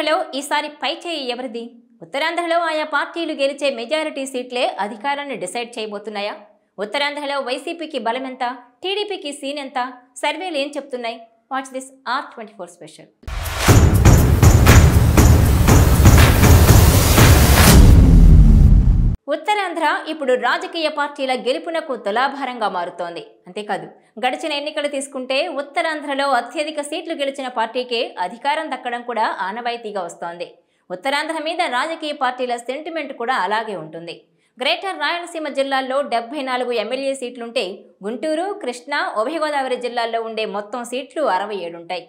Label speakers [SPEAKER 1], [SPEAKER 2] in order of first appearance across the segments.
[SPEAKER 1] ఆంధ్రలో ఈసారి పై చేయి ఎవరిది ఉత్తరాంధ్రలో ఆయా పార్టీలు గెలిచే మెజారిటీ సీట్లే అధికారాన్ని డిసైడ్ చేయబోతున్నాయా ఉత్తరాంధ్రలో వైసీపీకి బలం ఎంత టీడీపీకి సీన్ ఎంత సర్వేలు ఏం చెప్తున్నాయి watch this R twenty four special Andhra ఇప్పుడు రాజకీయ పార్టీల గెలుపునకు తులాభారంగా మారుతోంది అంతేకాదు గడిచిన ఎన్నికలు తీసుకుంటే ఉత్తరాంధ్రలో అత్యధిక సీట్లు గెలిచిన పార్టీకే అధికారం దక్కడం కూడా ఆనవాయితీగా వస్తోంది ఉత్తరాంధ్ర మీద రాజకీయ పార్టీల సెంటిమెంట్ కూడా అలాగే ఉంటుంది గ్రేటర్ రాయలసీమ జిల్లాల్లో డెబ్బై నాలుగు ఎమ్మెల్యే సీట్లుంటే గుంటూరు కృష్ణా ఉభయగోదావరి జిల్లాల్లో ఉండే మొత్తం సీట్లు అరవై ఏడుంటాయి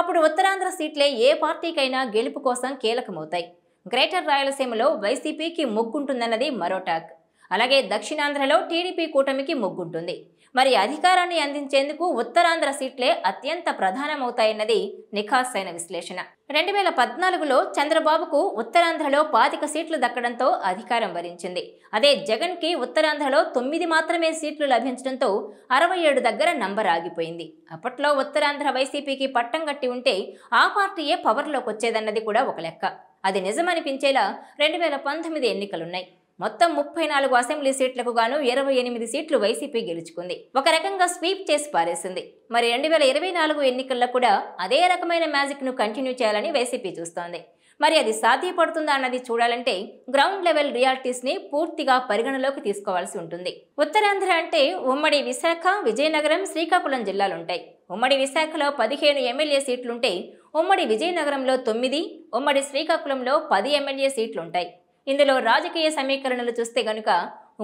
[SPEAKER 1] అప్పుడు ఉత్తరాంధ్ర సీట్లే ఏ పార్టీకైనా గెలుపు కోసం కీలకమవుతాయి గ్రేటర్ రాయలసీమలో వైసీపీకి మొగ్గుంటుందన్నది మరో టాక్ అలాగే దక్షిణాంధ్రలో టీడీపీ కూటమికి మొగ్గుంటుంది మరి అధికారాన్ని అందించేందుకు ఉత్తరాంధ్ర సీట్లే అత్యంత ప్రధానమవుతాయన్నది నిఖాసైన విశ్లేషణ రెండు వేల పద్నాలుగులో చంద్రబాబుకు ఉత్తరాంధ్రలో పాతిక సీట్లు దక్కడంతో అధికారం వరించింది అదే జగన్కి ఉత్తరాంధ్రలో తొమ్మిది మాత్రమే సీట్లు లభించడంతో అరవై ఏడు దగ్గర నంబర్ ఆగిపోయింది అప్పట్లో ఉత్తరాంధ్ర వైసీపీకి పట్టం కట్టి ఉంటే ఆ పార్టీయే పవర్లోకి వచ్చేదన్నది కూడా ఒక లెక్క అది నిజమనిపించేలా రెండు వేల పంతొమ్మిది ఎన్నికలున్నాయి మొత్తం ముప్పై నాలుగు అసెంబ్లీ సీట్లకు గాను ఇరవై ఎనిమిది సీట్లు వైసీపీ గెలుచుకుంది ఒక రకంగా స్వీప్ చేసి పారేసింది మరి రెండు వేల ఇరవై నాలుగు ఎన్నికల్లో కూడా అదే రకమైన మ్యాజిక్ను కంటిన్యూ చేయాలని వైసీపీ చూస్తోంది మరి అది సాధ్యపడుతుందా అన్నది చూడాలంటే గ్రౌండ్ లెవెల్ రియాలిటీస్ని పూర్తిగా పరిగణలోకి తీసుకోవాల్సి ఉంటుంది ఉత్తరాంధ్ర అంటే ఉమ్మడి విశాఖ విజయనగరం శ్రీకాకుళం జిల్లాలుంటాయి ఉమ్మడి విశాఖలో పదిహేను ఎమ్మెల్యే సీట్లుంటే ఉమ్మడి విజయనగరంలో తొమ్మిది ఉమ్మడి శ్రీకాకుళంలో పది ఎమ్మెల్యే సీట్లుంటాయి ఇందులో రాజకీయ సమీకరణలు చూస్తే గనుక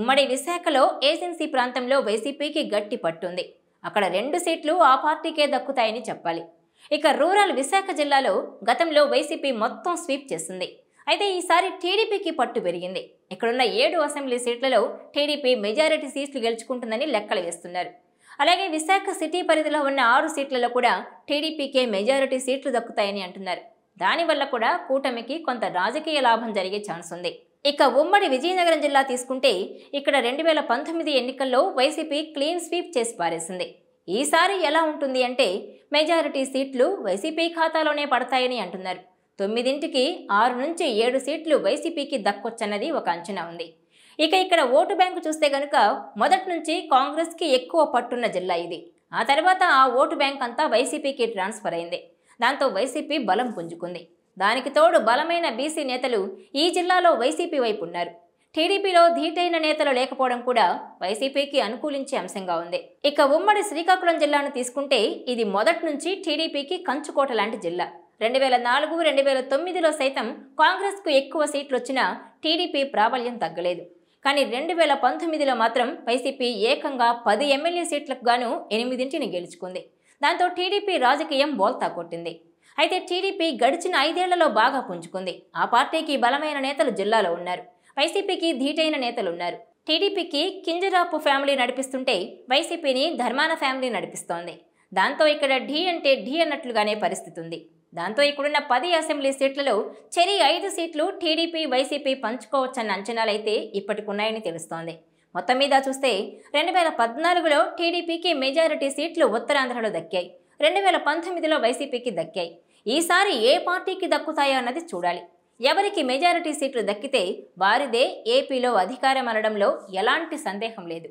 [SPEAKER 1] ఉమ్మడి విశాఖలో ఏజెన్సీ ప్రాంతంలో వైసీపీకి గట్టి పట్టుంది అక్కడ రెండు సీట్లు ఆ పార్టీకే దక్కుతాయని చెప్పాలి ఇక రూరల్ విశాఖ జిల్లాలో గతంలో వైసీపీ మొత్తం స్వీప్ చేసింది అయితే ఈసారి టీడీపీకి పట్టు పెరిగింది ఇక్కడున్న ఏడు అసెంబ్లీ సీట్లలో టీడీపీ మెజారిటీ సీట్లు గెలుచుకుంటుందని లెక్కలు వేస్తున్నారు అలాగే విశాఖ సిటీ పరిధిలో ఉన్న ఆరు సీట్లలో కూడా టీడీపీకే మెజారిటీ సీట్లు దక్కుతాయని అంటున్నారు దానివల్ల కూడా కూటమికి కొంత రాజకీయ లాభం జరిగే ఛాన్స్ ఉంది ఇక ఉమ్మడి విజయనగరం జిల్లా తీసుకుంటే ఇక్కడ రెండు వేల పంతొమ్మిది ఎన్నికల్లో వైసీపీ క్లీన్ స్వీప్ చేసి పారేసింది ఈసారి ఎలా ఉంటుంది అంటే మెజారిటీ సీట్లు వైసీపీ ఖాతాలోనే పడతాయని అంటున్నారు తొమ్మిదింటికి ఆరు నుంచి ఏడు సీట్లు వైసీపీకి దక్కొచ్చన్నది ఒక అంచనా ఉంది ఇక ఇక్కడ ఓటు బ్యాంకు చూస్తే కనుక మొదటి నుంచి కాంగ్రెస్కి ఎక్కువ పట్టున్న జిల్లా ఇది ఆ తర్వాత ఆ ఓటు బ్యాంక్ అంతా వైసీపీకి ట్రాన్స్ఫర్ అయింది దాంతో వైసీపీ బలం పుంజుకుంది దానికి తోడు బలమైన బీసీ నేతలు ఈ జిల్లాలో వైసీపీ వైపు ఉన్నారు టీడీపీలో ధీటైన నేతలు లేకపోవడం కూడా వైసీపీకి అనుకూలించే అంశంగా ఉంది ఇక ఉమ్మడి శ్రీకాకుళం జిల్లాను తీసుకుంటే ఇది మొదటి నుంచి టీడీపీకి కంచుకోట లాంటి జిల్లా రెండు వేల నాలుగు రెండు వేల తొమ్మిదిలో సైతం కాంగ్రెస్కు ఎక్కువ సీట్లు వచ్చినా టీడీపీ ప్రాబల్యం తగ్గలేదు కానీ రెండు వేల పంతొమ్మిదిలో మాత్రం వైసీపీ ఏకంగా పది ఎమ్మెల్యే సీట్లకు గాను ఎనిమిదింటిని గెలుచుకుంది దాంతో టీడీపీ రాజకీయం బోల్తా కొట్టింది అయితే టీడీపీ గడిచిన ఐదేళ్లలో బాగా పుంజుకుంది ఆ పార్టీకి బలమైన నేతలు జిల్లాలో ఉన్నారు వైసీపీకి ధీటైన నేతలున్నారు టీడీపీకి కింజరాపు ఫ్యామిలీ నడిపిస్తుంటే వైసీపీని ధర్మాన ఫ్యామిలీ నడిపిస్తోంది దాంతో ఇక్కడ ఢీ అంటే ఢీ అన్నట్లుగానే పరిస్థితి ఉంది దాంతో ఇక్కడున్న పది అసెంబ్లీ సీట్లలో చెరి ఐదు సీట్లు టీడీపీ వైసీపీ పంచుకోవచ్చన్న అంచనాలైతే ఇప్పటికున్నాయని తెలుస్తోంది మొత్తం మీద చూస్తే రెండు వేల పద్నాలుగులో టీడీపీకి మెజారిటీ సీట్లు ఉత్తరాంధ్రలో దక్కాయి రెండు వేల పంతొమ్మిదిలో వైసీపీకి దక్కాయి ఈసారి ఏ పార్టీకి దక్కుతాయో అన్నది చూడాలి ఎవరికి మెజారిటీ సీట్లు దక్కితే వారిదే ఏపీలో అధికారం అనడంలో ఎలాంటి సందేహం లేదు